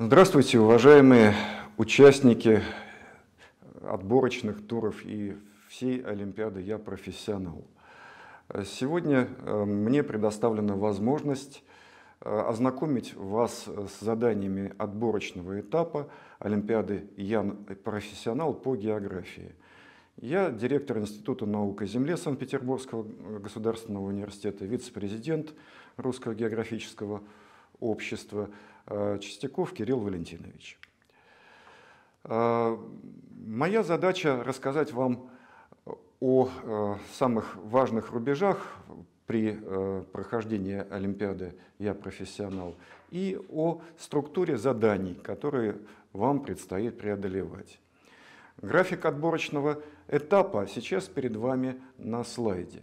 Здравствуйте, уважаемые участники отборочных туров и всей Олимпиады «Я профессионал». Сегодня э, мне предоставлена возможность э, ознакомить вас с заданиями отборочного этапа Олимпиады я профессионал» по географии. Я директор Института наук о Земле Санкт-Петербургского государственного университета, вице-президент Русского географического общества э, Чистяков Кирилл Валентинович. Э, моя задача рассказать вам о э, самых важных рубежах при прохождении Олимпиады «Я профессионал» и о структуре заданий, которые вам предстоит преодолевать. График отборочного этапа сейчас перед вами на слайде.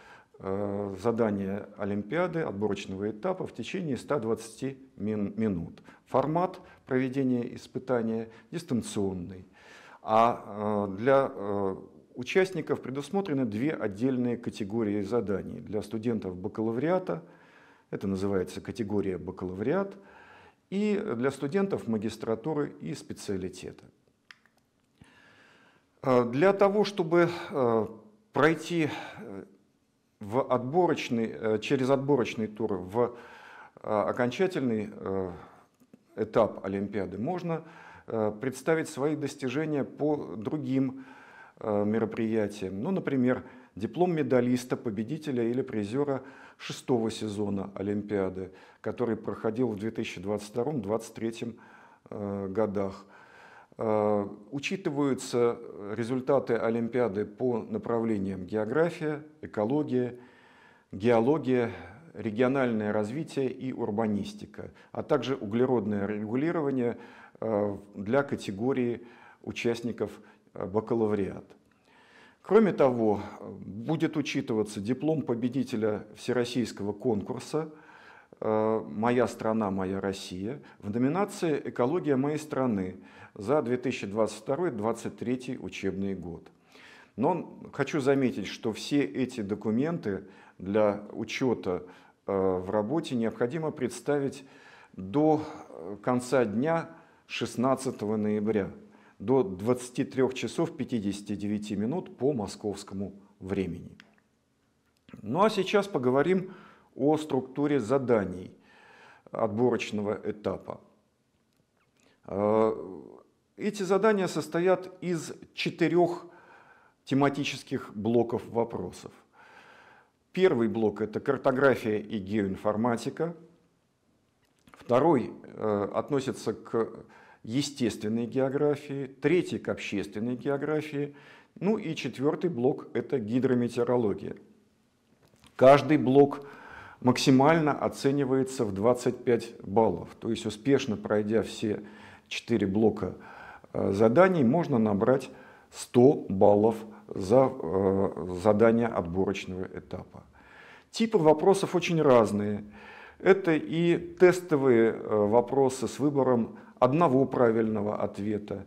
Э, задание Олимпиады отборочного этапа в течение 120 мин минут. Формат проведения испытания дистанционный. А э, для э, участников предусмотрены две отдельные категории заданий. Для студентов бакалавриата, это называется категория бакалавриат, и для студентов магистратуры и специалитета. Для того, чтобы пройти в отборочный, э, через отборочный тур в э, окончательный э, этап Олимпиады можно представить свои достижения по другим мероприятиям. Ну, например, диплом медалиста, победителя или призера шестого сезона Олимпиады, который проходил в 2022-2023 годах. Э, учитываются э, результаты Олимпиады по направлениям география, экология, геология, региональное развитие и урбанистика, а также углеродное регулирование э, для категории участников бакалавриат. Кроме того, будет учитываться диплом победителя всероссийского конкурса «Моя страна, моя Россия» в номинации «Экология моей страны», за 2022-2023 учебный год. Но хочу заметить, что все эти документы для учета э, в работе необходимо представить до э, конца дня 16 ноября, до 23 часов 59 минут по московскому времени. Ну а сейчас поговорим о структуре заданий отборочного этапа. Э, эти задания состоят из четырех тематических блоков вопросов. Первый блок – это картография и геоинформатика. Второй э, относится к естественной географии, третий – к общественной географии, ну и четвертый блок – это гидрометеорология. Каждый блок максимально оценивается в 25 баллов, то есть успешно пройдя все четыре блока Э, заданий можно набрать 100 баллов за э, задание отборочного этапа. Типы вопросов очень разные. Это и тестовые э, вопросы с выбором одного правильного ответа,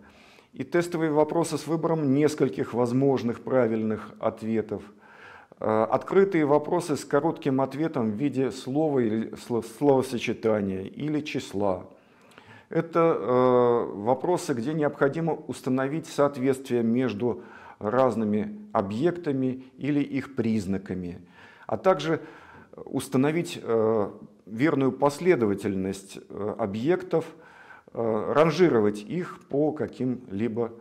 и тестовые вопросы с выбором нескольких возможных правильных ответов, открытые вопросы с коротким ответом в виде слова или словосочетания или числа – это э, вопросы, где необходимо установить соответствие между разными объектами или их признаками, а также установить э, верную последовательность э, объектов, э, ранжировать их по каким-либо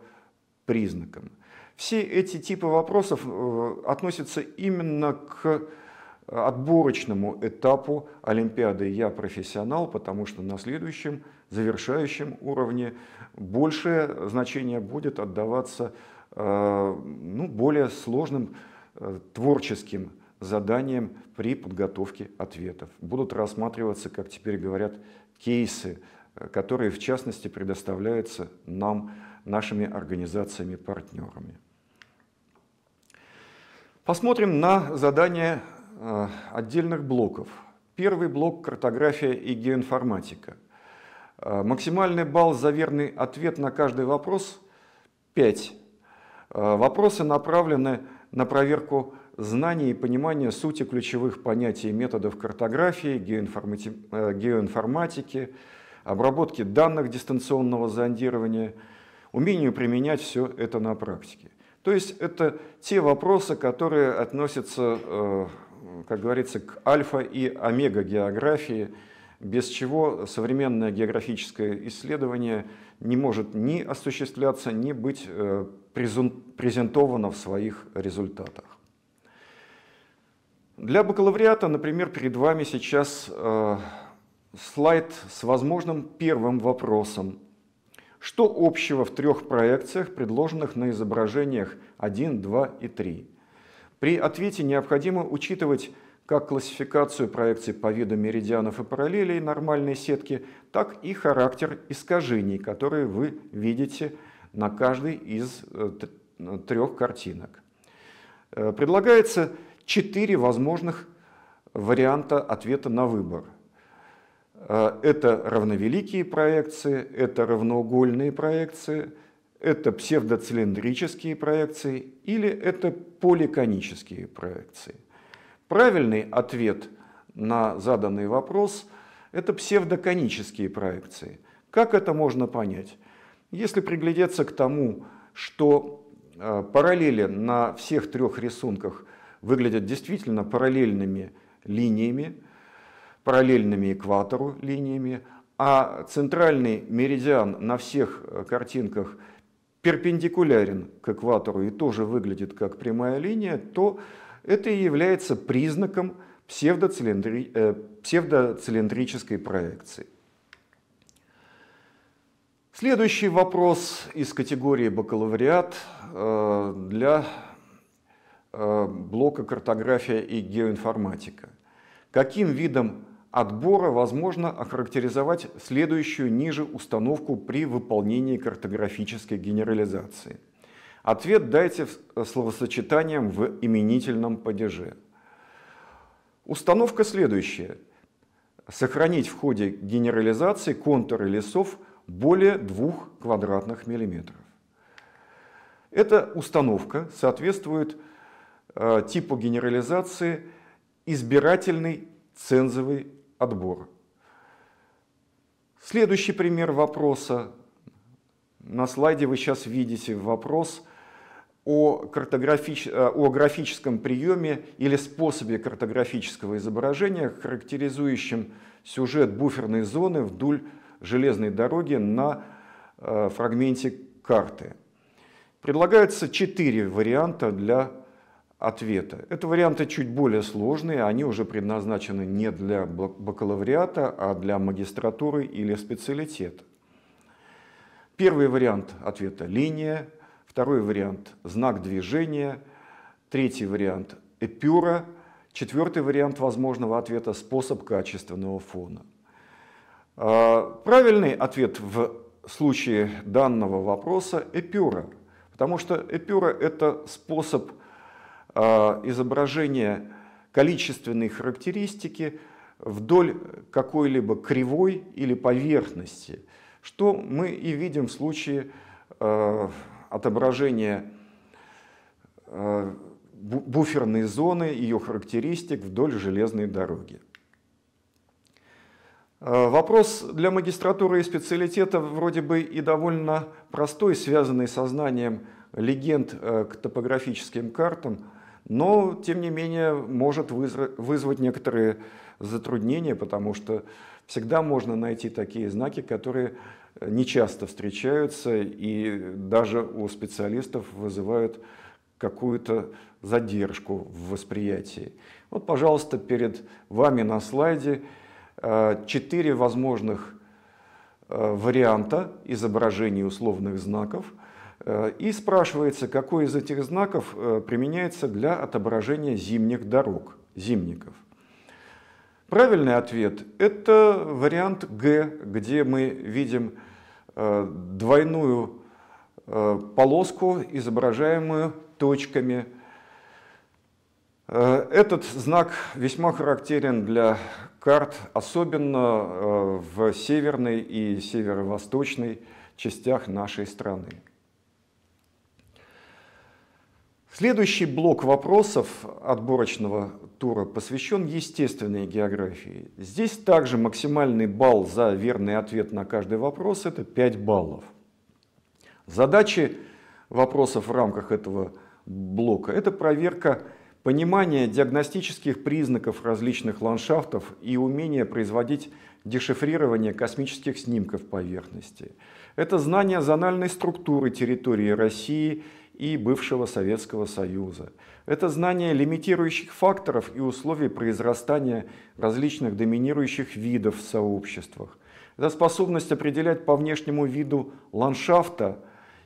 признакам. Все эти типы вопросов э, относятся именно к отборочному этапу Олимпиады «Я профессионал», потому что на следующем завершающем уровне, большее значение будет отдаваться э, ну, более сложным э, творческим заданиям при подготовке ответов. Будут рассматриваться, как теперь говорят, кейсы, э, которые в частности предоставляются нам, нашими организациями-партнерами. Посмотрим на задания отдельных блоков. Первый блок – картография и геоинформатика. Э, максимальный балл за верный ответ на каждый вопрос 5. Э, вопросы направлены на проверку знаний и понимания сути ключевых понятий и методов картографии, э, геоинформатики, обработки данных дистанционного зондирования, умению применять все это на практике. То есть это те вопросы, которые относятся, как говорится, к альфа и омега географии, без чего современное географическое исследование не может ни осуществляться, ни быть э, презентовано в своих результатах. Для бакалавриата, например, перед вами сейчас э, слайд с возможным первым вопросом. Что общего в трех проекциях, предложенных на изображениях 1, 2 и 3? При ответе необходимо учитывать как классификацию проекций по виду меридианов и параллелей нормальной сетки, так и характер искажений, которые вы видите на каждой из э, э, трех картинок. Э, предлагается четыре возможных варианта ответа на выбор. Это равновеликие проекции, это равноугольные проекции, это псевдоцилиндрические проекции или это поликонические проекции. Правильный ответ на заданный вопрос – это псевдоконические проекции. Как это можно понять? Если приглядеться к тому, что э, параллели на всех трех рисунках выглядят действительно параллельными линиями, параллельными экватору линиями, а центральный меридиан на всех э, картинках перпендикулярен к экватору и тоже выглядит как прямая линия, то это и является признаком псевдоцилиндри... Э, псевдоцилиндрической проекции. Следующий вопрос из категории бакалавриат э, для э, блока картография и геоинформатика. Каким видом отбора возможно охарактеризовать следующую ниже установку при выполнении картографической генерализации – Ответ дайте словосочетанием в именительном падеже. Установка следующая. Сохранить в ходе генерализации контуры лесов более 2 квадратных миллиметров. Эта установка соответствует э, типу генерализации избирательный цензовый отбор. Следующий пример вопроса. На слайде вы сейчас видите вопрос о, картографич... Э, о графическом приеме или способе картографического изображения, характеризующем сюжет буферной зоны вдоль железной дороги на э, фрагменте карты. Предлагаются четыре варианта для ответа. Это варианты чуть более сложные, они уже предназначены не для бакалавриата, а для магистратуры или специалитета. Первый вариант ответа – линия – Второй вариант – знак движения. Третий вариант – эпюра. Четвертый вариант возможного ответа – способ качественного фона. А, правильный ответ в случае данного вопроса – эпюра. Потому что эпюра – это способ а, изображения количественной характеристики вдоль какой-либо кривой или поверхности, что мы и видим в случае а, отображение э, буферной зоны, ее характеристик вдоль железной дороги. Э, вопрос для магистратуры и специалитета вроде бы и довольно простой, связанный со знанием легенд э, к топографическим картам, но, тем не менее, может вызвать некоторые затруднения, потому что всегда можно найти такие знаки, которые не часто встречаются и даже у специалистов вызывают какую-то задержку в восприятии. Вот, пожалуйста, перед вами на слайде э, четыре возможных э, варианта изображений условных знаков. Э, и спрашивается, какой из этих знаков применяется для отображения зимних дорог, зимников. Правильный ответ – это вариант Г, где мы видим э, двойную э, полоску, изображаемую точками. Э, этот знак весьма характерен для карт, особенно в северной и северо-восточной частях нашей страны. Следующий блок вопросов отборочного тура посвящен естественной географии. Здесь также максимальный балл за верный ответ на каждый вопрос – это 5 баллов. Задачи вопросов в рамках этого блока – это проверка понимания диагностических признаков различных ландшафтов и умение производить дешифрирование космических снимков поверхности. Это знание зональной структуры территории России и бывшего Советского Союза – это знание лимитирующих факторов и условий произрастания различных доминирующих видов в сообществах. Это способность определять по внешнему виду ландшафта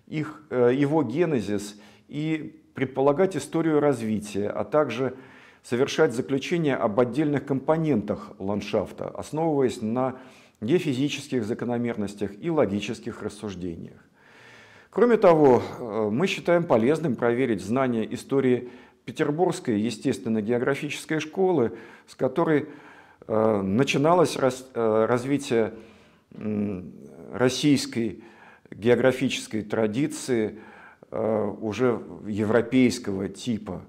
их, э, его генезис и предполагать историю развития, а также совершать заключения об отдельных компонентах ландшафта, основываясь на геофизических закономерностях и логических рассуждениях. Кроме того, э, мы считаем полезным проверить знания истории Петербургской естественно-географической школы, с которой э, начиналось э, развитие российской географической традиции э, уже европейского типа.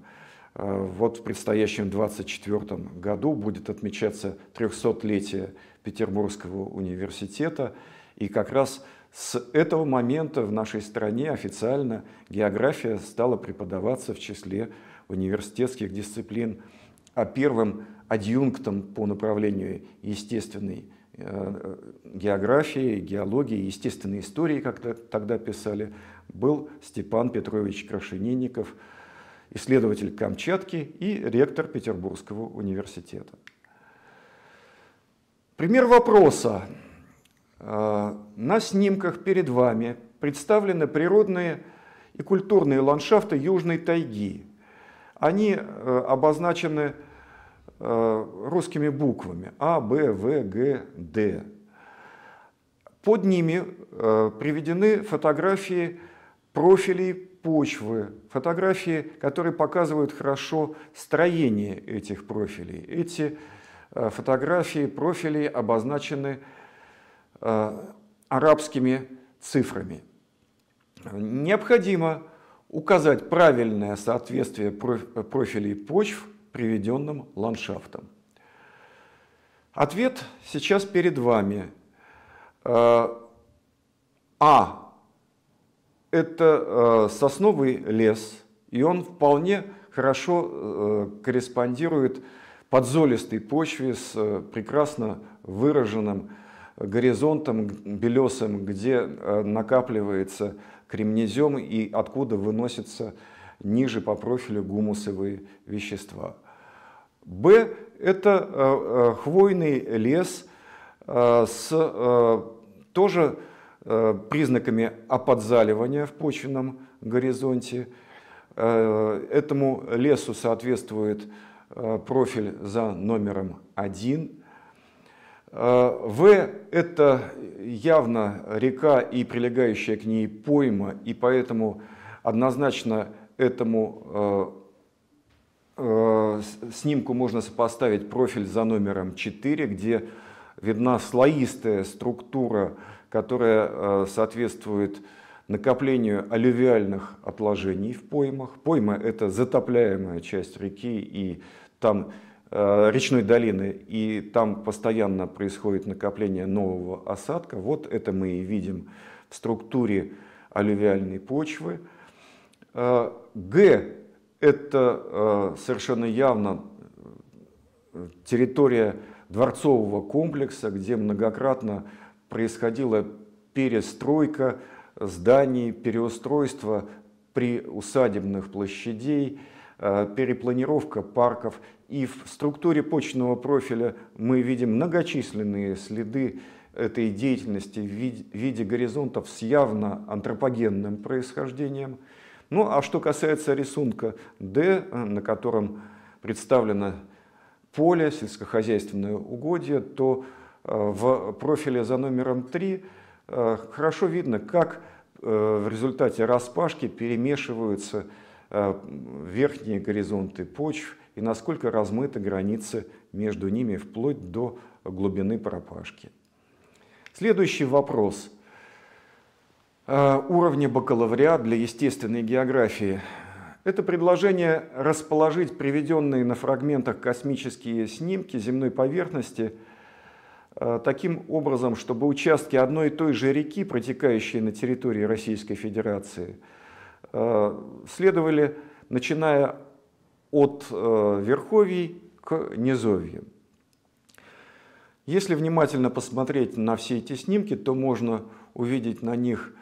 Вот в предстоящем 24 году будет отмечаться 300-летие Петербургского университета, и как раз с этого момента в нашей стране официально география стала преподаваться в числе университетских дисциплин, а первым адъюнктом по направлению естественной э, географии, геологии, естественной истории, как тогда писали, был Степан Петрович Крашенинников, исследователь Камчатки и ректор Петербургского университета. Пример вопроса. Э, на снимках перед вами представлены природные и культурные ландшафты Южной тайги – они э, обозначены э, русскими буквами А, Б, В, Г, Д. Под ними э, приведены фотографии профилей почвы, фотографии, которые показывают хорошо строение этих профилей. Эти фотографии профилей обозначены арабскими цифрами. Необходимо указать правильное соответствие профилей почв приведенным ландшафтам. Ответ сейчас перед вами. Э, а. Это э, сосновый лес, и он вполне хорошо э, корреспондирует подзолистой почве с прекрасно выраженным горизонтом белесым, где э, накапливается кремнезем и откуда выносятся ниже по профилю гумусовые вещества. Б – это э, э, хвойный лес с тоже признаками оподзаливания в почвенном горизонте. Этому лесу соответствует профиль за номером 1 Э, в – это явно река и прилегающая к ней пойма, и поэтому однозначно этому э, э, снимку можно сопоставить профиль за номером 4, где видна слоистая структура, которая соответствует накоплению алювиальных отложений в поймах. Пойма – это затопляемая часть реки, и там Э, речной долины, и там постоянно происходит накопление нового осадка. Вот это мы и видим в структуре аллювиальной почвы. Э, Г – это э, совершенно явно территория дворцового комплекса, где многократно происходила перестройка зданий, переустройство при усадебных площадей – Э, перепланировка парков. И в структуре почного профиля мы видим многочисленные следы этой деятельности в виде горизонтов с явно антропогенным происхождением. Ну а что касается рисунка D, на котором представлено поле, сельскохозяйственное угодье, то э, в профиле за номером 3 э, хорошо видно, как в результате распашки перемешиваются Э, верхние горизонты почв и насколько размыты границы между ними вплоть до глубины пропашки. Следующий вопрос. Э, уровни бакалавриат для естественной географии. Это предложение расположить приведенные на фрагментах космические снимки земной поверхности э, таким образом, чтобы участки одной и той же реки, протекающие на территории Российской Федерации, Э, следовали, начиная от э, верховий к низовьям. Если внимательно посмотреть на все эти снимки, то можно увидеть на них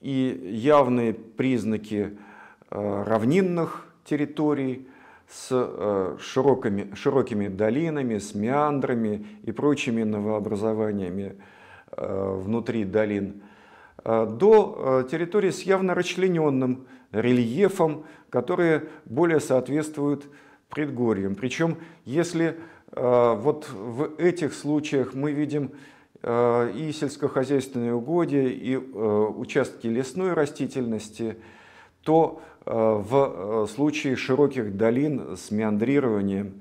и явные признаки э, равнинных территорий с широкими, широкими долинами, с меандрами и прочими новообразованиями внутри долин – Э, до э, территории с явно расчлененным рельефом, которые более соответствуют предгорьям. Причем, если э, вот в этих случаях мы видим и сельскохозяйственные угодья, и участки лесной растительности, то в случае широких долин с меандрированием,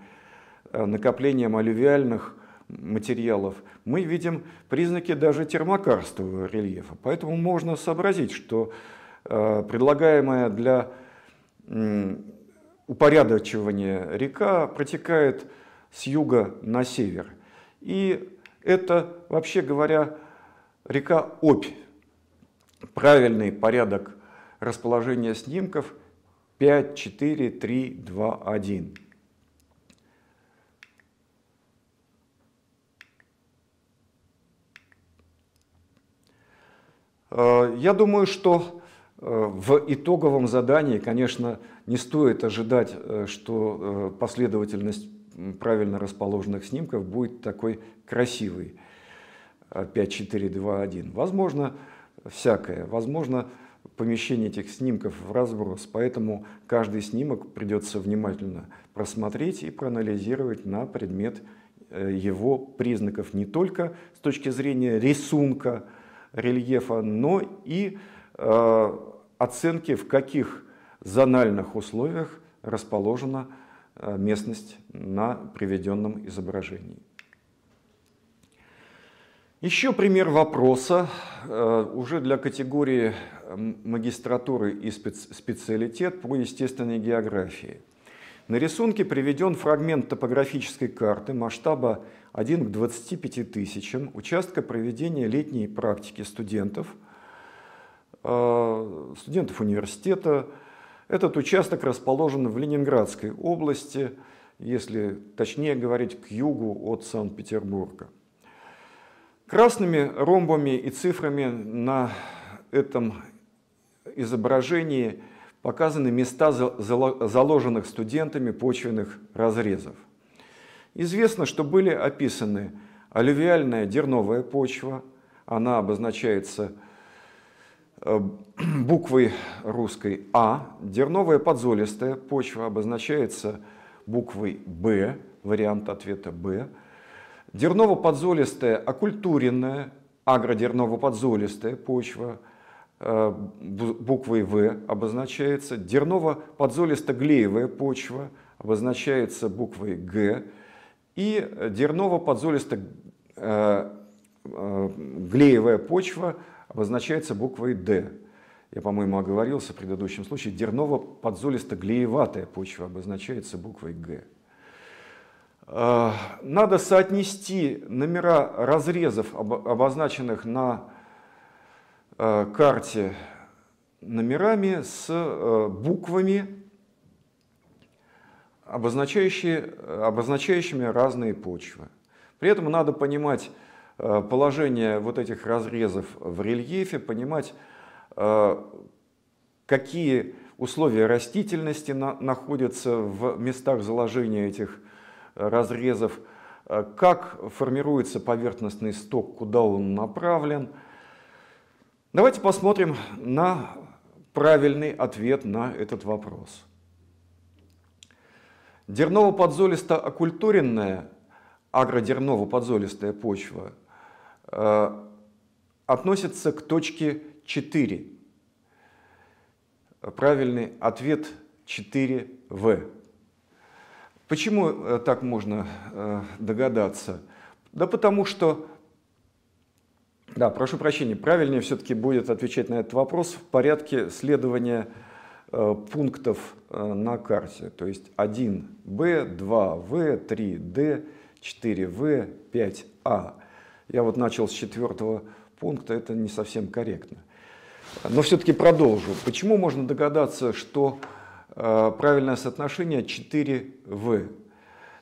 накоплением алювиальных – материалов, мы видим признаки даже термокарстового рельефа. Поэтому можно сообразить, что э, предлагаемая для упорядочивания река протекает с юга на север. И это, вообще говоря, река Обь. Правильный порядок расположения снимков 5, 4, 3, 2, 1. Э, я думаю, что э, в итоговом задании, конечно, не стоит ожидать, э, что последовательность правильно расположенных снимков будет такой красивой. 5, 4, 2, 1. Возможно, всякое. Возможно, помещение этих снимков в разброс, поэтому каждый снимок придется внимательно просмотреть и проанализировать на предмет его признаков не только с точки зрения рисунка, рельефа, но и э, оценки, в каких зональных условиях расположена э, местность на приведенном изображении. Еще пример вопроса э, уже для категории магистратуры и специалитет по естественной географии. На рисунке приведен фрагмент топографической карты масштаба 1 к 25 тысячам участка проведения летней практики студентов, э, студентов университета. Этот участок расположен в Ленинградской области, если точнее говорить, к югу от Санкт-Петербурга. Красными ромбами и цифрами на этом изображении показаны места заложенных студентами почвенных разрезов. Известно, что были описаны алювиальная дерновая почва, она обозначается э, буквой русской А, дерновая подзолистая почва обозначается буквой Б, вариант ответа Б, дерново-подзолистая оккультуренная, агродерново-подзолистая почва э, буквой В обозначается, дерново-подзолисто-глеевая почва обозначается буквой Г, и дерново-подзолисто-глеевая э, э, почва обозначается буквой «Д». Я, по-моему, оговорился в предыдущем случае. Дерново-подзолисто-глееватая почва обозначается буквой «Г». Э, надо соотнести номера разрезов, обозначенных на карте номерами, с буквами обозначающие, обозначающими разные почвы. При этом надо понимать э, положение вот этих разрезов в рельефе, понимать, э, какие условия растительности находятся в местах заложения этих э, разрезов, как формируется поверхностный сток, куда он направлен. Давайте посмотрим на правильный ответ на этот вопрос. Дерново-подзолисто-окультуренная, агродерново-подзолистая почва э, относится к точке 4. Правильный ответ 4В. Почему э, так можно э, догадаться? Да потому что, да, прошу прощения, правильнее все-таки будет отвечать на этот вопрос в порядке следования Э, пунктов э, на карте. То есть 1В, 2В, 3Д, 4В, 5А. Я вот начал с четвертого пункта, это не совсем корректно. Но все-таки продолжу. Почему можно догадаться, что э, правильное соотношение 4В?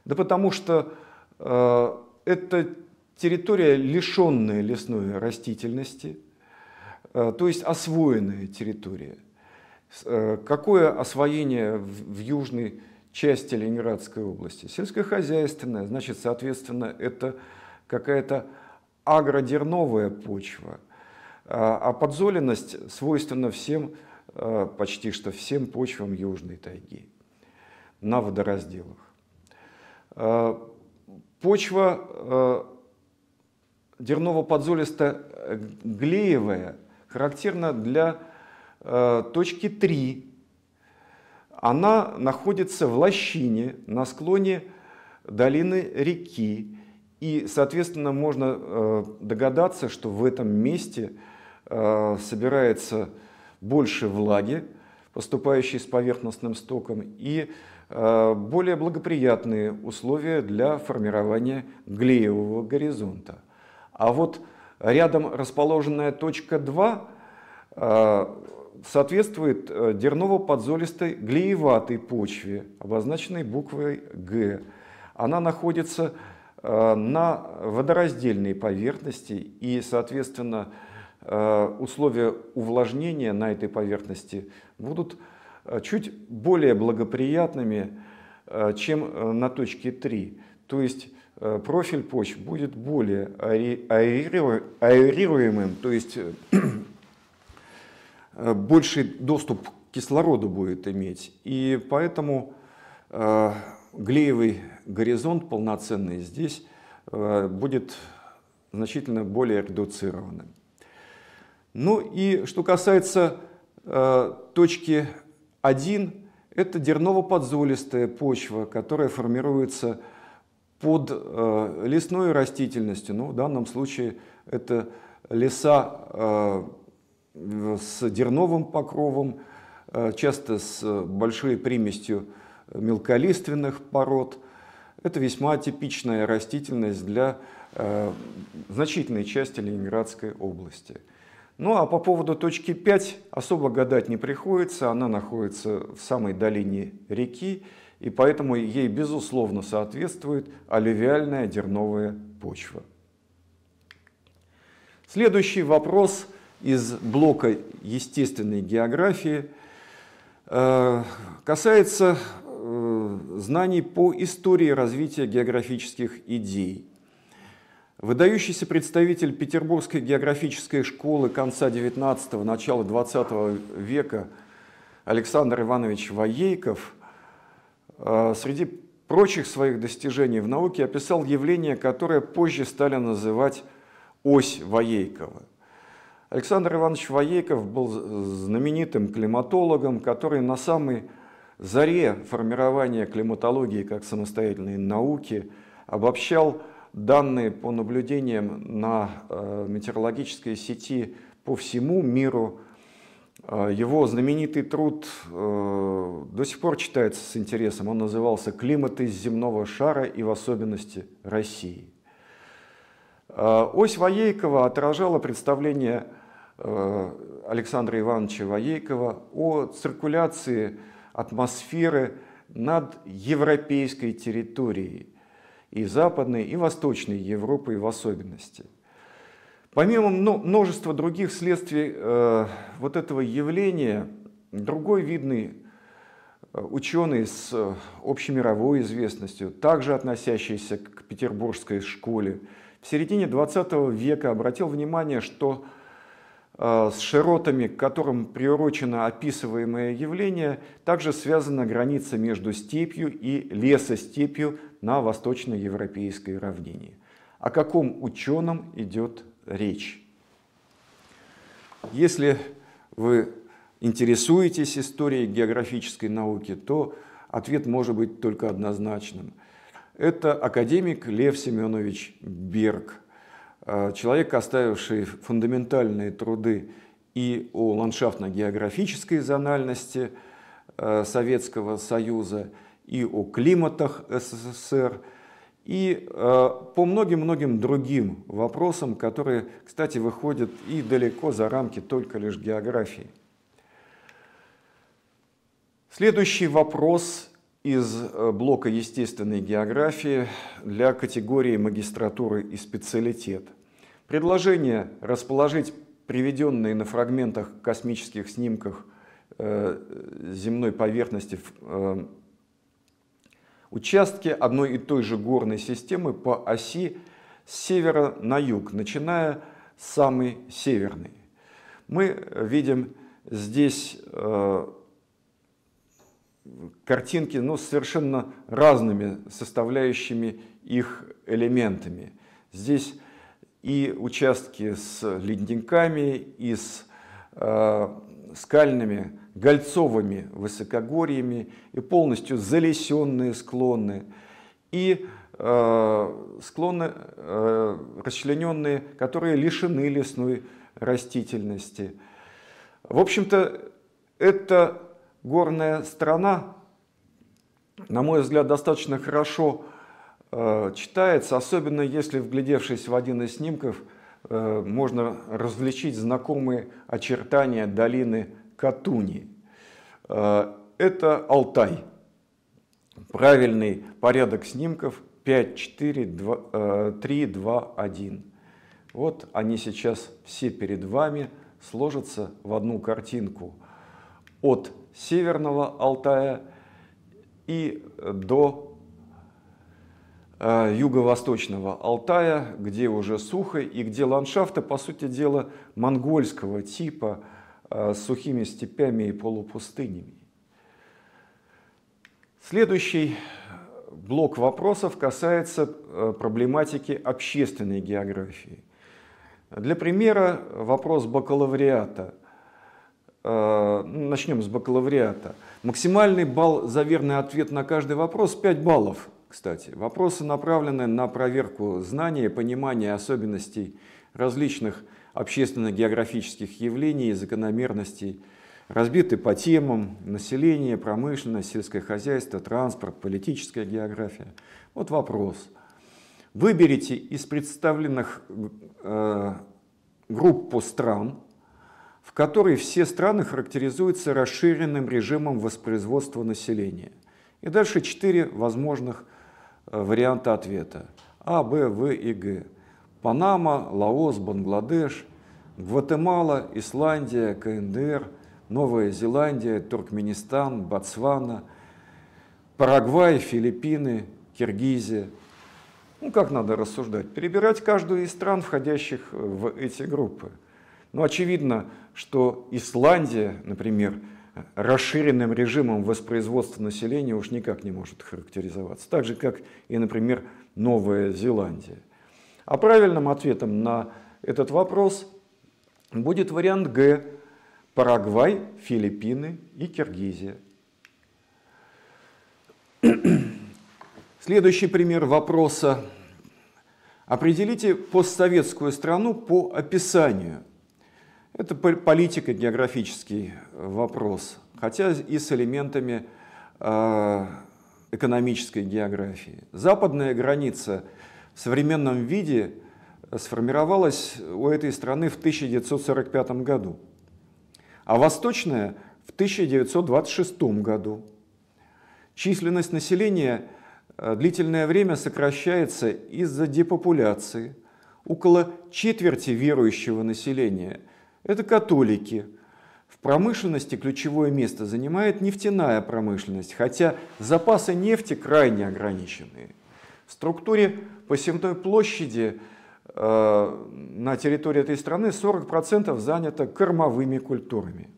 Да потому что э, это территория, лишенная лесной растительности, э, то есть освоенная территория. Э, какое освоение в южной части Ленинградской области? Сельскохозяйственное, значит, соответственно, это какая-то агродерновая почва. А, а подзоленность свойственна всем, э, почти что всем почвам Южной тайги на водоразделах. А, почва э, дерново подзолисто глеевая характерна для Э, точки 3, она находится в лощине на склоне долины реки. И, соответственно, можно э, догадаться, что в этом месте э, собирается больше влаги, поступающей с поверхностным стоком, и более благоприятные условия для формирования глеевого горизонта. А вот рядом расположенная точка 2 соответствует э, дерново-подзолистой глиеватой почве, обозначенной буквой «Г». Она находится э, на водораздельной поверхности и, соответственно, э, условия увлажнения на этой поверхности будут чуть более благоприятными, чем на точке 3. То есть профиль почв будет более аэрируемым, то есть Э, больший доступ к кислороду будет иметь. И поэтому э, глеевый горизонт полноценный здесь э, будет значительно более редуцированным. Ну и что касается э, точки 1, это дерново-подзолистая почва, которая формируется под э, лесной растительностью. Ну, в данном случае это леса э, с дерновым покровом, э, часто с э, большой примесью мелколиственных пород. Это весьма типичная растительность для э, значительной части Ленинградской области. Ну а по поводу точки 5 особо гадать не приходится, она находится в самой долине реки, и поэтому ей безусловно соответствует аллювиальная дерновая почва. Следующий вопрос – из блока естественной географии э, касается э, знаний по истории развития географических идей. Выдающийся представитель Петербургской географической школы конца XIX – начала XX века Александр Иванович Воейков э, среди прочих своих достижений в науке описал явление, которое позже стали называть «ось Воейкова». Александр Иванович Воейков был знаменитым климатологом, который на самой заре формирования климатологии как самостоятельной науки обобщал данные по наблюдениям на э, метеорологической сети по всему миру. Э, его знаменитый труд э, до сих пор читается с интересом. Он назывался «Климаты земного шара и в особенности России». Э, ось Воейкова отражала представление э, Александра Ивановича Воейкова о циркуляции атмосферы над европейской территорией, и Западной, и Восточной Европой в особенности. Помимо множества других следствий э, вот этого явления, другой видный ученый с общемировой известностью, также относящийся к петербургской школе в середине 20 века обратил внимание, что э, с широтами, к которым приурочено описываемое явление, также связана граница между степью и лесостепью на восточноевропейской равнине. О каком ученом идет речь? Если вы интересуетесь историей географической науки, то ответ может быть только однозначным – это академик Лев Семенович Берг, э, человек, оставивший фундаментальные труды и о ландшафтно-географической зональности э, Советского Союза, и о климатах СССР, и э, по многим-многим другим вопросам, которые, кстати, выходят и далеко за рамки только лишь географии. Следующий вопрос из э, блока естественной географии для категории магистратуры и специалитет. Предложение расположить приведенные на фрагментах космических снимках э, земной поверхности э, участки одной и той же горной системы по оси с севера на юг, начиная с самой северной. Мы видим здесь картинки но с совершенно разными составляющими их элементами. Здесь и участки с ледниками, и с э, скальными гольцовыми высокогорьями, и полностью залесенные склоны, и э, склоны э, расчлененные, которые лишены лесной растительности. В общем-то, это горная страна, на мой взгляд, достаточно хорошо э, читается, особенно если, вглядевшись в один из снимков, э, можно различить знакомые очертания долины Катуни. Э, это Алтай. Правильный порядок снимков 5, 4, 2, 3, 2, 1. Вот они сейчас все перед вами сложатся в одну картинку от Северного Алтая и до э, юго-восточного Алтая, где уже сухо и где ландшафты, по сути дела, монгольского типа э, с сухими степями и полупустынями. Следующий блок вопросов касается э, проблематики общественной географии. Для примера вопрос бакалавриата – Э, начнем с бакалавриата. Максимальный балл за верный ответ на каждый вопрос 5 баллов, кстати. Вопросы направлены на проверку знания, понимания особенностей различных общественно-географических явлений закономерностей, разбиты по темам население, промышленность, сельское хозяйство, транспорт, политическая география. Вот вопрос. Выберите из представленных э, группу стран которой все страны характеризуются расширенным режимом воспроизводства населения. И дальше четыре возможных э, варианта ответа. А, Б, В и Г. Панама, Лаос, Бангладеш, Гватемала, Исландия, КНДР, Новая Зеландия, Туркменистан, Ботсвана, Парагвай, Филиппины, Киргизия. Ну, как надо рассуждать? Перебирать каждую из стран, входящих э, в эти группы. Но, ну, очевидно, что Исландия, например, расширенным режимом воспроизводства населения уж никак не может характеризоваться, так же как и, например, Новая Зеландия. А правильным ответом на этот вопрос будет вариант Г – Парагвай, Филиппины и Киргизия. Следующий пример вопроса. Определите постсоветскую страну по описанию – это политика географический э, вопрос, хотя и с элементами э, экономической географии. Западная граница в современном виде э, сформировалась у этой страны в 1945 году, а восточная в 1926 году. Численность населения длительное время сокращается из-за депопуляции. Около четверти верующего населения – это католики. В промышленности ключевое место занимает нефтяная промышленность, хотя запасы нефти крайне ограничены. В структуре посевной площади э, на территории этой страны 40% занято кормовыми культурами.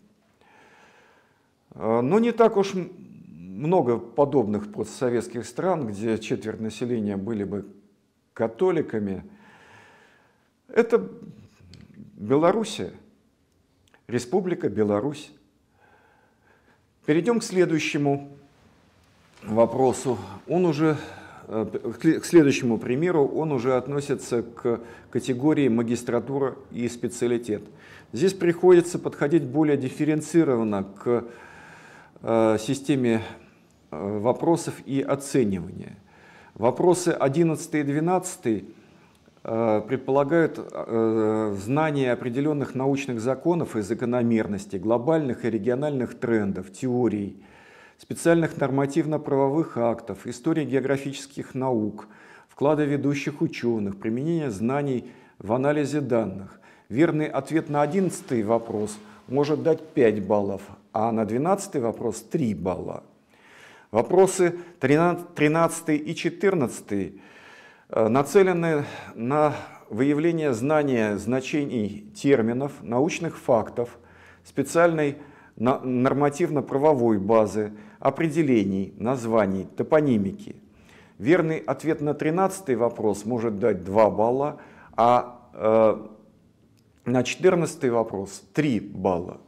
Э, но не так уж много подобных постсоветских стран, где четверть населения были бы католиками. Это Белоруссия. Республика Беларусь. Перейдем к следующему вопросу. Он уже э, к следующему примеру, он уже относится к категории магистратура и специалитет. Здесь приходится подходить более дифференцированно к э, системе э, вопросов и оценивания. Вопросы 11 и 12 Э, предполагают э, знание определенных научных законов и закономерностей, глобальных и региональных трендов, теорий, специальных нормативно-правовых актов, истории географических наук, вклада ведущих ученых, применение знаний в анализе данных. Верный ответ на одиннадцатый вопрос может дать 5 баллов, а на двенадцатый вопрос 3 балла. Вопросы 13 и 14 Э, нацелены на выявление знания значений терминов, научных фактов, специальной нормативно-правовой базы, определений, названий, топонимики. Верный ответ на 13 вопрос может дать 2 балла, а э, на 14 вопрос 3 балла.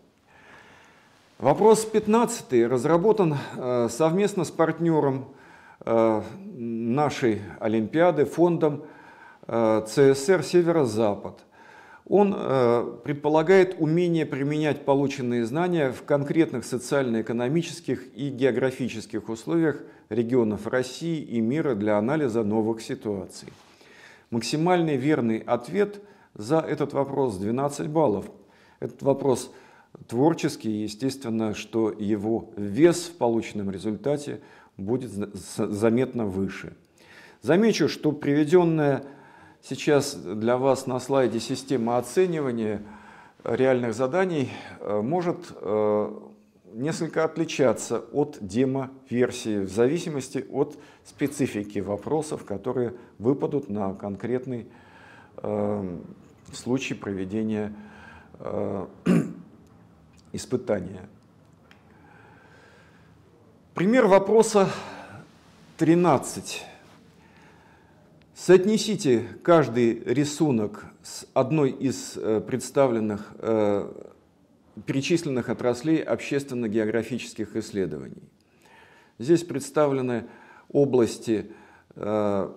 Вопрос 15 разработан э, совместно с партнером Э, нашей Олимпиады фондом э, ЦСР «Северо-Запад». Он э, предполагает умение применять полученные знания в конкретных социально-экономических и географических условиях регионов России и мира для анализа новых ситуаций. Максимальный верный ответ за этот вопрос 12 баллов. Этот вопрос творческий, естественно, что его вес в полученном результате – будет заметно выше. Замечу, что приведенная сейчас для вас на слайде система оценивания реальных заданий э, может э, несколько отличаться от демо-версии в зависимости от специфики вопросов, которые выпадут на конкретный э, случай проведения э, испытания. Пример вопроса 13. Соотнесите каждый рисунок с одной из э, представленных, э, перечисленных отраслей общественно-географических исследований. Здесь представлены области э,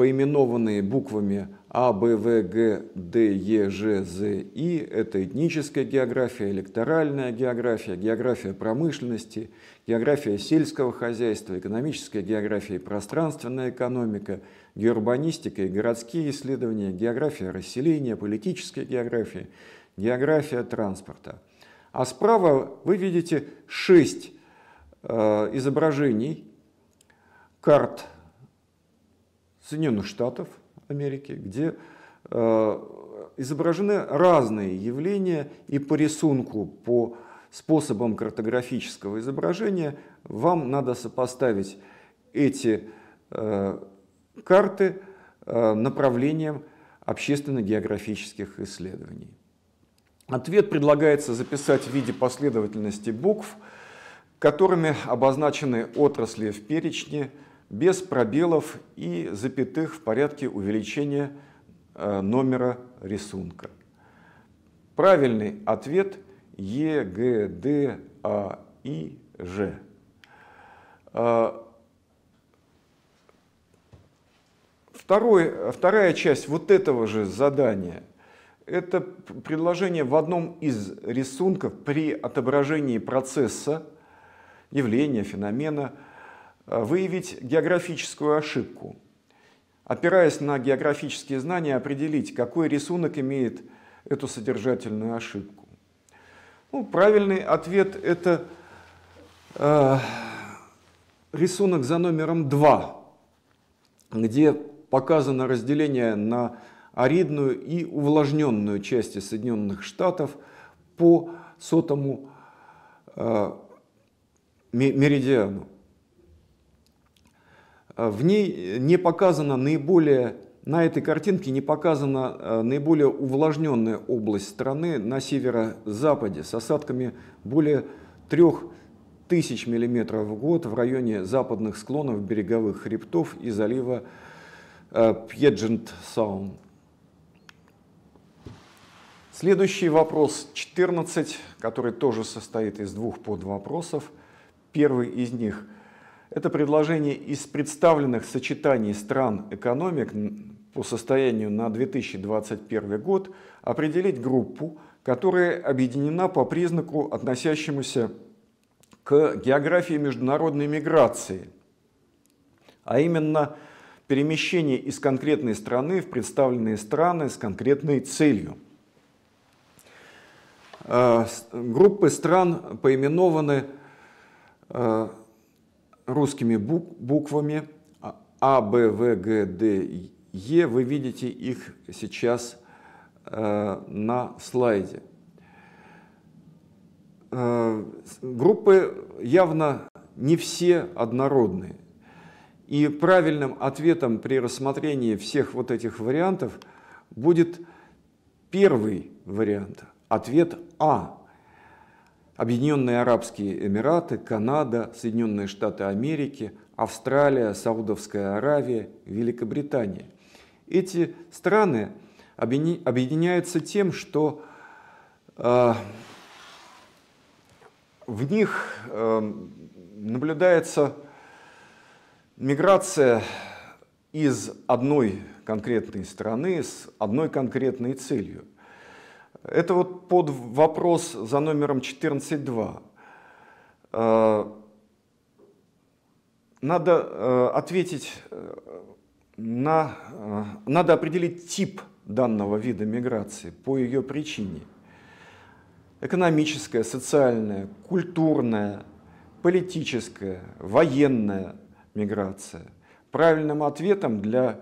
поименованные буквами А, Б, В, Г, Д, Е, Ж, З, И – это этническая география, электоральная география, география промышленности, география сельского хозяйства, экономическая география и пространственная экономика, геурбанистика и городские исследования, география расселения, политическая география, география транспорта. А справа вы видите шесть э, изображений карт – Соединенных Штатов Америки, где э, изображены разные явления и по рисунку, по способам картографического изображения вам надо сопоставить эти э, карты э, направлением общественно-географических исследований. Ответ предлагается записать в виде последовательности букв, которыми обозначены отрасли в перечне без пробелов и запятых в порядке увеличения э, номера рисунка. Правильный ответ Е, Г, Д, А, И, Ж. Э, второй, вторая часть вот этого же задания – это предложение в одном из рисунков при отображении процесса, явления, феномена – Э, выявить географическую ошибку, опираясь на географические знания, определить, какой рисунок имеет эту содержательную ошибку. Ну, правильный ответ – это э, рисунок за номером 2, где показано разделение на аридную и увлажненную части Соединенных Штатов по сотому э, меридиану. Э, в ней э, не показана наиболее, на этой картинке не показана э, наиболее увлажненная область страны на северо-западе с осадками более 3000 мм в год в районе западных склонов береговых хребтов и залива Пьеджент-Саун. Следующий вопрос 14, который тоже состоит из двух подвопросов. Первый из них – это предложение из представленных сочетаний стран экономик по состоянию на 2021 год определить группу, которая объединена по признаку, относящемуся к географии международной миграции, а именно перемещение из конкретной страны в представленные страны с конкретной целью. А, группы стран поименованы а, русскими бук буквами а, а, Б, В, Г, Д, Е. Вы видите их сейчас э, на слайде. Э, группы явно не все однородные. И правильным ответом при рассмотрении всех вот этих вариантов будет первый вариант, ответ А. Объединенные Арабские Эмираты, Канада, Соединенные Штаты Америки, Австралия, Саудовская Аравия, Великобритания. Эти страны объединяются тем, что э, в них э, наблюдается миграция из одной конкретной страны с одной конкретной целью – это вот под вопрос за номером 14.2. Э, надо э, ответить э, на... Надо определить тип данного вида миграции по ее причине. Экономическая, социальная, культурная, политическая, военная миграция. Правильным ответом для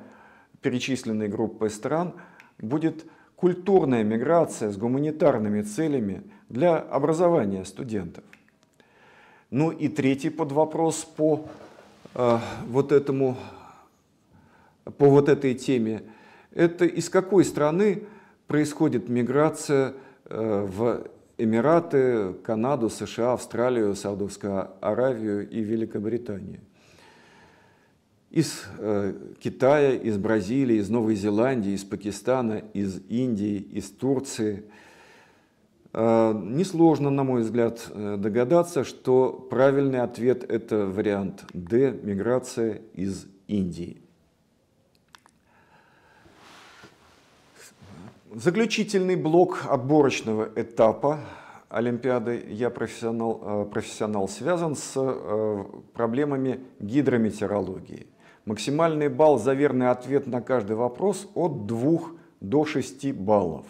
перечисленной группы стран будет – культурная миграция с гуманитарными целями для образования студентов. Ну и третий подвопрос по э, вот этому, по вот этой теме, это из какой страны происходит миграция э, в Эмираты, Канаду, США, Австралию, Саудовскую Аравию и Великобританию из э, Китая, из Бразилии, из Новой Зеландии, из Пакистана, из Индии, из Турции. Э, несложно, на мой взгляд, э, догадаться, что правильный ответ – это вариант Д: миграция из Индии. Заключительный блок отборочного этапа Олимпиады «Я профессионал, э, профессионал» связан с э, проблемами гидрометеорологии – Максимальный балл за верный ответ на каждый вопрос от 2 до 6 баллов.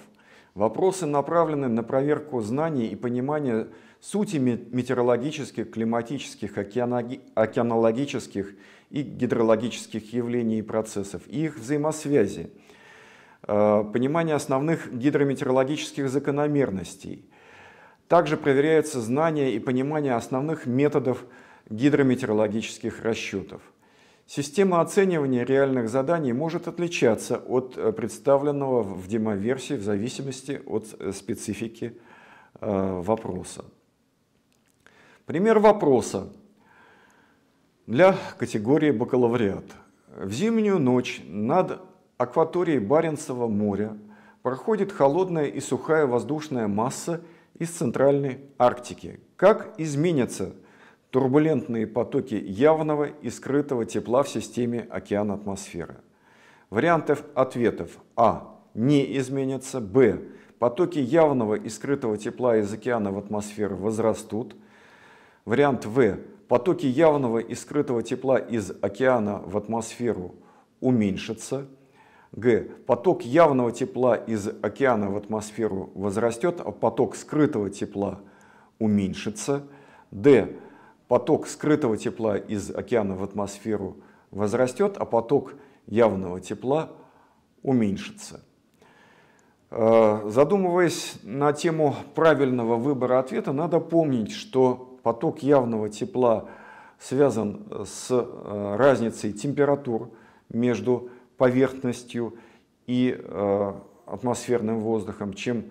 Вопросы направлены на проверку знаний и понимания сути метеорологических, климатических, океанологических и гидрологических явлений и процессов, и их взаимосвязи, э, понимание основных гидрометеорологических закономерностей. Также проверяется знание и понимание основных методов гидрометеорологических расчетов. Система оценивания реальных заданий может отличаться от э, представленного в демоверсии в зависимости от э, специфики э, вопроса. Пример вопроса для категории бакалавриат. В зимнюю ночь над акваторией Баренцева моря проходит холодная и сухая воздушная масса из Центральной Арктики. Как изменятся турбулентные потоки явного и скрытого тепла в системе океана-атмосферы. Вариантов ответов А. Не изменятся. Б. Потоки явного и скрытого тепла из океана в атмосферу возрастут. Вариант В. Потоки явного и скрытого тепла из океана в атмосферу уменьшатся. Г. Поток явного тепла из океана в атмосферу возрастет, а поток скрытого тепла уменьшится. Д поток скрытого тепла из океана в атмосферу возрастет, а поток явного тепла уменьшится. Э, задумываясь на тему правильного выбора ответа, надо помнить, что поток явного тепла связан с э, разницей температур между поверхностью и э, атмосферным воздухом. Чем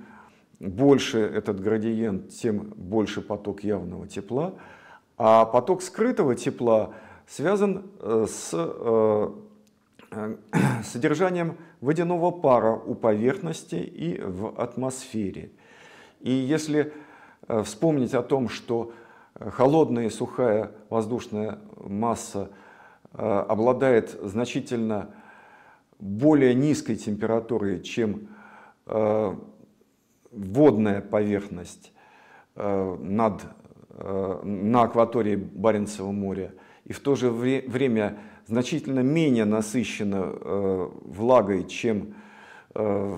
больше этот градиент, тем больше поток явного тепла. А поток скрытого тепла связан э, с э, э, содержанием водяного пара у поверхности и в атмосфере. И если вспомнить о том, что холодная и сухая воздушная масса обладает значительно более низкой температурой, чем водная поверхность над Э, на акватории Баренцева моря, и в то же время значительно менее насыщена э, влагой, чем э,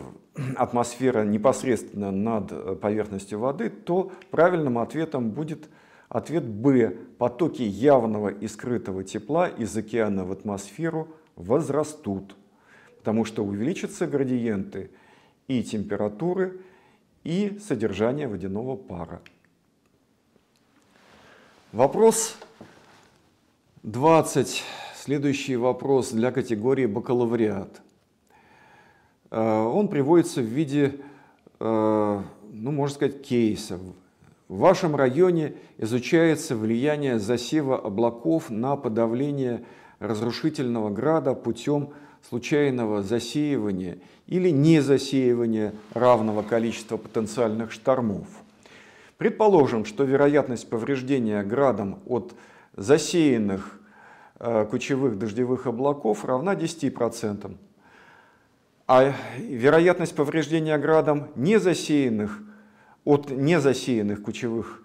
атмосфера непосредственно над поверхностью воды, то правильным ответом будет ответ Б. Потоки явного и скрытого тепла из океана в атмосферу возрастут, потому что увеличатся градиенты и температуры, и содержание водяного пара. Вопрос 20. Следующий вопрос для категории бакалавриат. Э, он приводится в виде, э, ну, можно сказать, кейса. В вашем районе изучается влияние засева облаков на подавление разрушительного града путем случайного засеивания или не засеивания равного количества потенциальных штормов – Предположим, что вероятность повреждения градом от засеянных э, кучевых дождевых облаков равна 10%, а вероятность повреждения градом незасеянных от незасеянных кучевых,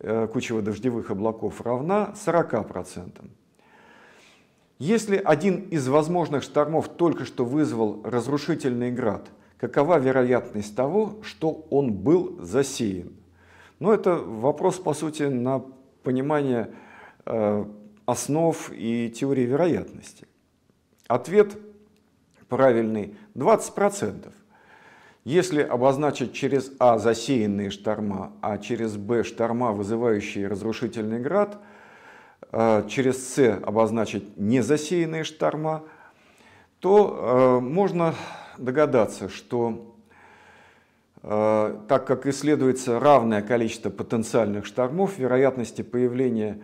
э, кучево-дождевых облаков равна 40%. Если один из возможных штормов только что вызвал разрушительный град, какова вероятность того, что он был засеян? Но это вопрос, по сути, на понимание э, основ и теории вероятности. Ответ правильный 20%. Если обозначить через А засеянные шторма, а через Б шторма, вызывающие разрушительный град, э, через С обозначить незасеянные шторма, то э, можно догадаться, что Э, так как исследуется равное количество потенциальных штормов, вероятности появления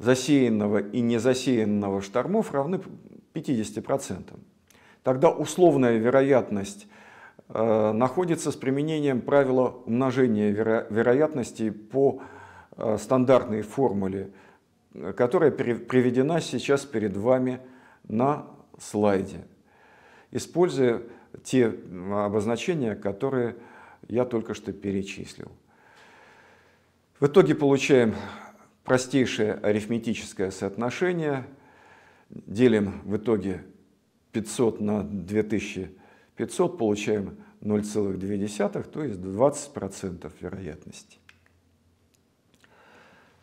засеянного и незасеянного штормов равны 50%. Тогда условная вероятность э, находится с применением правила умножения веро вероятностей по э, стандартной формуле, которая приведена сейчас перед вами на слайде, используя те обозначения, которые я только что перечислил. В итоге получаем простейшее арифметическое соотношение, делим в итоге 500 на 2500, получаем 0,2, то есть 20% вероятности.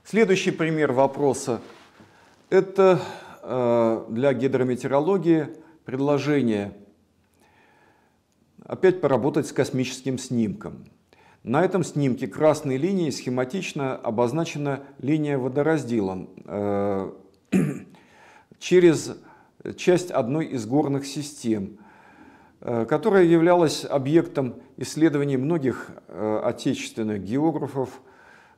Следующий пример вопроса – это э, для гидрометеорологии предложение опять поработать с космическим снимком. На этом снимке красной линией схематично обозначена линия водораздела э, через часть одной из горных систем, э, которая являлась объектом исследований многих э, отечественных географов,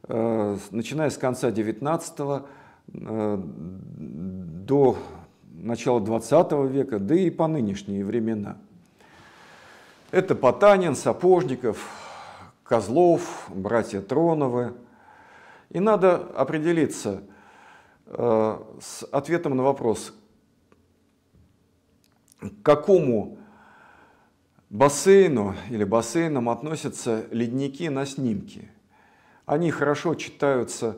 начиная с конца XIX до начала XX века, да и по нынешние времена. Это Потанин, Сапожников, Козлов, братья Троновы. И надо определиться э, с ответом на вопрос, к какому бассейну или бассейнам относятся ледники на снимке. Они хорошо читаются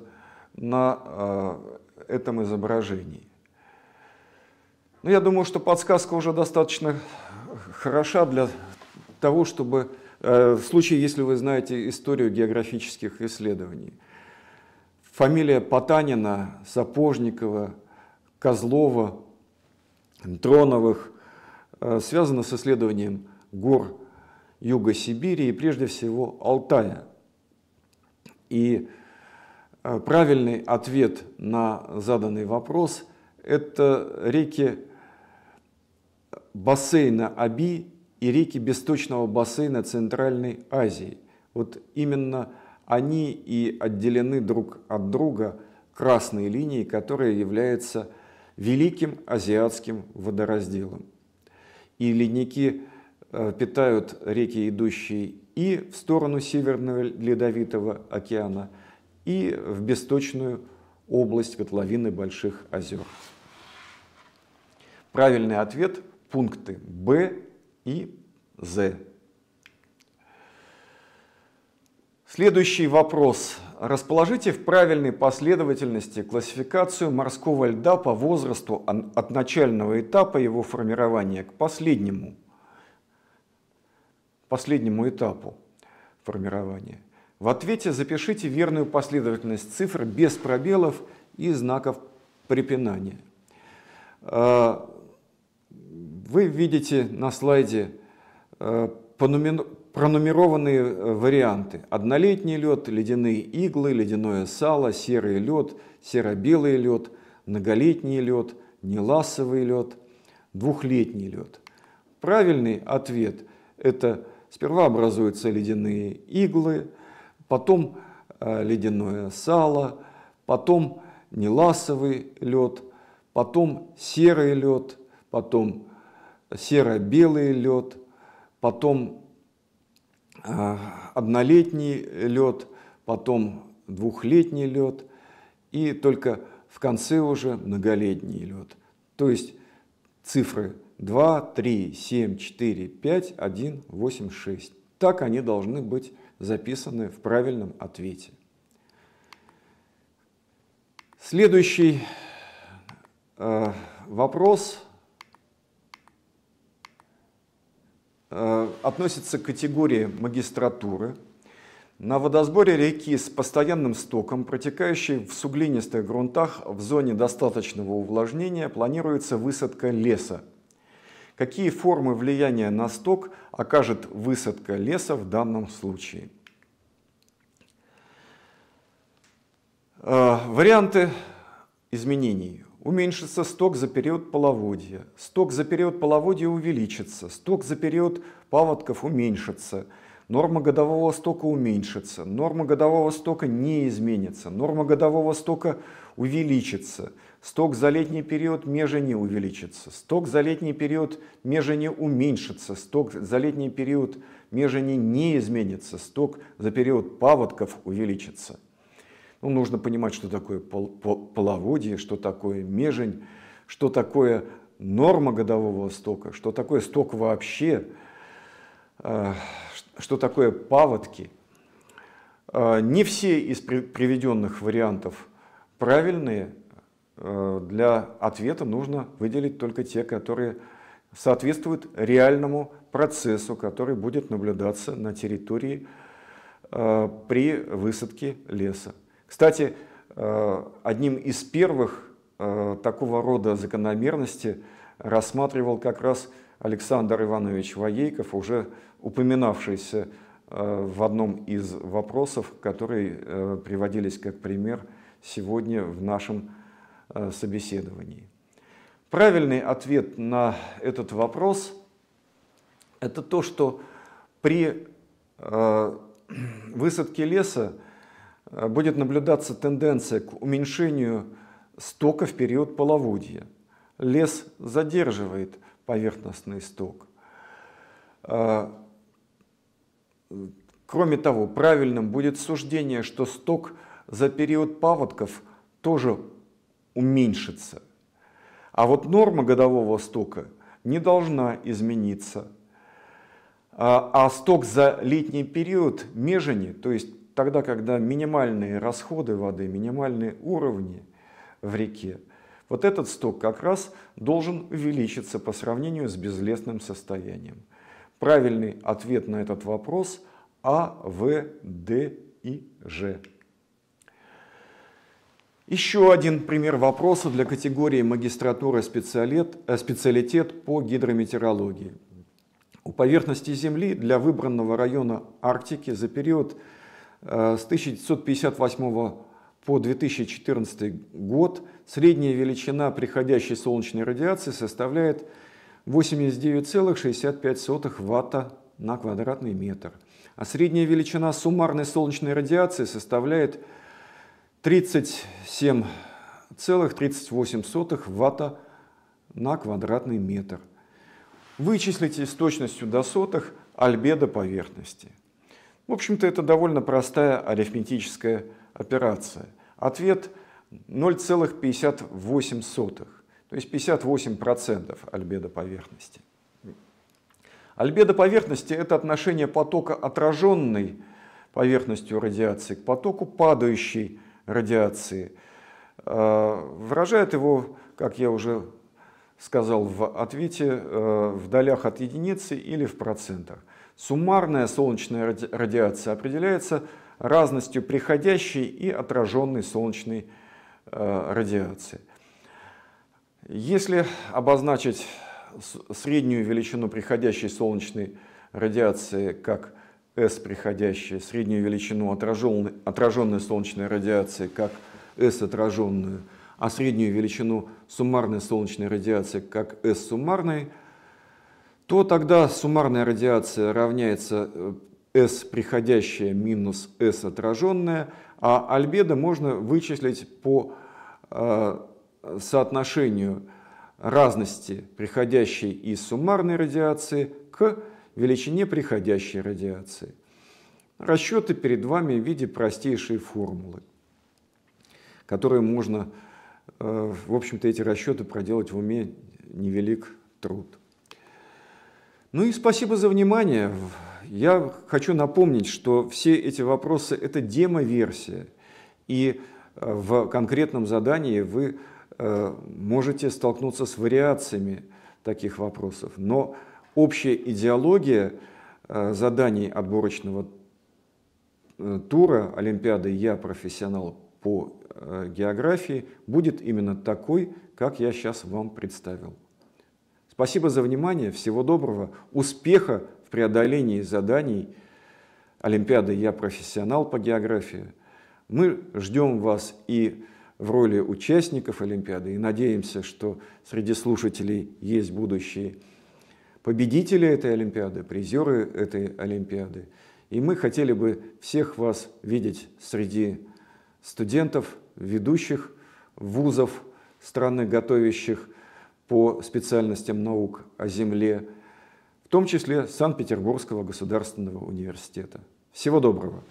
на э, этом изображении. Но ну, я думаю, что подсказка уже достаточно хороша для того, чтобы, э, в случае, если вы знаете историю географических исследований, фамилия Потанина, Сапожникова, Козлова, Троновых э, связана с исследованием гор Юга Сибири и прежде всего Алтая. И э, правильный ответ на заданный вопрос – это реки бассейна Аби и реки бесточного бассейна Центральной Азии. Вот именно они и отделены друг от друга красной линией, которая является великим азиатским водоразделом. И ледники э, питают реки, идущие и в сторону Северного Ледовитого океана, и в бесточную область котловины Больших озер. Правильный ответ – пункты Б и З. Следующий вопрос. Расположите в правильной последовательности классификацию морского льда по возрасту от начального этапа его формирования к последнему, последнему этапу формирования. В ответе запишите верную последовательность цифр без пробелов и знаков препинания. А, вы видите на слайде э, пронумерованные э, варианты. Однолетний лед, ледяные иглы, ледяное сало, серый лед, серо-белый лед, многолетний лед, неласовый лед, двухлетний лед. Правильный ответ – это сперва образуются ледяные иглы, потом э, ледяное сало, потом неласовый лед, потом серый лед, потом серо-белый лед, потом а, однолетний лед, потом двухлетний лед и только в конце уже многолетний лед. То есть цифры 2, 3, 7, 4, 5, 1, 8, 6. Так они должны быть записаны в правильном ответе. Следующий э, вопрос Э, относится к категории магистратуры. На водосборе реки с постоянным стоком, протекающей в суглинистых грунтах в зоне достаточного увлажнения, планируется высадка леса. Какие формы влияния на сток окажет высадка леса в данном случае? Э, варианты изменений уменьшится сток за период половодья, сток за период половодья увеличится, сток за период паводков уменьшится, норма годового стока уменьшится, норма годового стока не изменится, норма годового стока увеличится, сток за летний период межени увеличится, сток за летний период межени уменьшится, сток за летний период межени не изменится, сток за период паводков увеличится. Ну, нужно понимать, что такое пол, пол, половодье, что такое межень, что такое норма годового стока, что такое сток вообще, э, что такое паводки. Э, не все из приведенных вариантов правильные. Э, для ответа нужно выделить только те, которые соответствуют реальному процессу, который будет наблюдаться на территории при высадке леса. Кстати, э, одним из первых э, такого рода закономерности рассматривал как раз Александр Иванович Воейков, уже упоминавшийся э, в одном из вопросов, которые приводились как пример сегодня в нашем собеседовании. Правильный ответ на этот вопрос – это то, что при высадке леса Э, будет наблюдаться тенденция к уменьшению стока в период половодья. Лес задерживает поверхностный сток. Э, кроме того, правильным будет суждение, что сток за период паводков тоже уменьшится. А вот норма годового стока не должна измениться. А, а сток за летний период межени, то есть Тогда, когда минимальные расходы воды, минимальные уровни в реке, вот этот сток как раз должен увеличиться по сравнению с безлесным состоянием. Правильный ответ на этот вопрос А, В, Д и Ж. Еще один пример вопроса для категории магистратура специалитет, э, специалитет по гидрометеорологии. У поверхности Земли для выбранного района Арктики за период Э, с 1958 по 2014 год средняя величина приходящей солнечной радиации составляет 89,65 ватта на квадратный метр. А средняя величина суммарной солнечной радиации составляет 37,38 ватта на квадратный метр. Вычислите с точностью до сотых альбедо поверхности – в общем-то, это довольно простая арифметическая операция. Ответ 0,58, то есть 58% альбедо поверхности. Альбедо поверхности – это отношение потока отраженной поверхностью радиации к потоку падающей радиации. Э, выражает его, как я уже сказал в ответе, э, в долях от единицы или в процентах. Суммарная солнечная радиация определяется разностью приходящей и отраженной солнечной э, радиации. Если обозначить среднюю величину приходящей солнечной радиации как S приходящая, среднюю величину отраженной, отраженной солнечной радиации как S отраженную, а среднюю величину суммарной солнечной радиации как S суммарной – то тогда суммарная радиация равняется э, S приходящая минус S отраженная, а альбедо можно вычислить по э, соотношению разности приходящей и суммарной радиации к величине приходящей радиации. Расчеты перед вами в виде простейшей формулы, которые можно, э, в общем-то, эти расчеты проделать в уме невелик труд. Ну и спасибо за внимание. Я хочу напомнить, что все эти вопросы – это демо-версия. И э, в конкретном задании вы э, можете столкнуться с вариациями таких вопросов. Но общая идеология э, заданий отборочного тура Олимпиады «Я профессионал» по географии будет именно такой, как я сейчас вам представил. Спасибо за внимание, всего доброго, успеха в преодолении заданий Олимпиады «Я профессионал по географии». Мы ждем вас и в роли участников Олимпиады и надеемся, что среди слушателей есть будущие победители этой Олимпиады, призеры этой Олимпиады. И мы хотели бы всех вас видеть среди студентов, ведущих вузов страны, готовящих по специальностям наук о Земле, в том числе Санкт-Петербургского государственного университета. Всего доброго!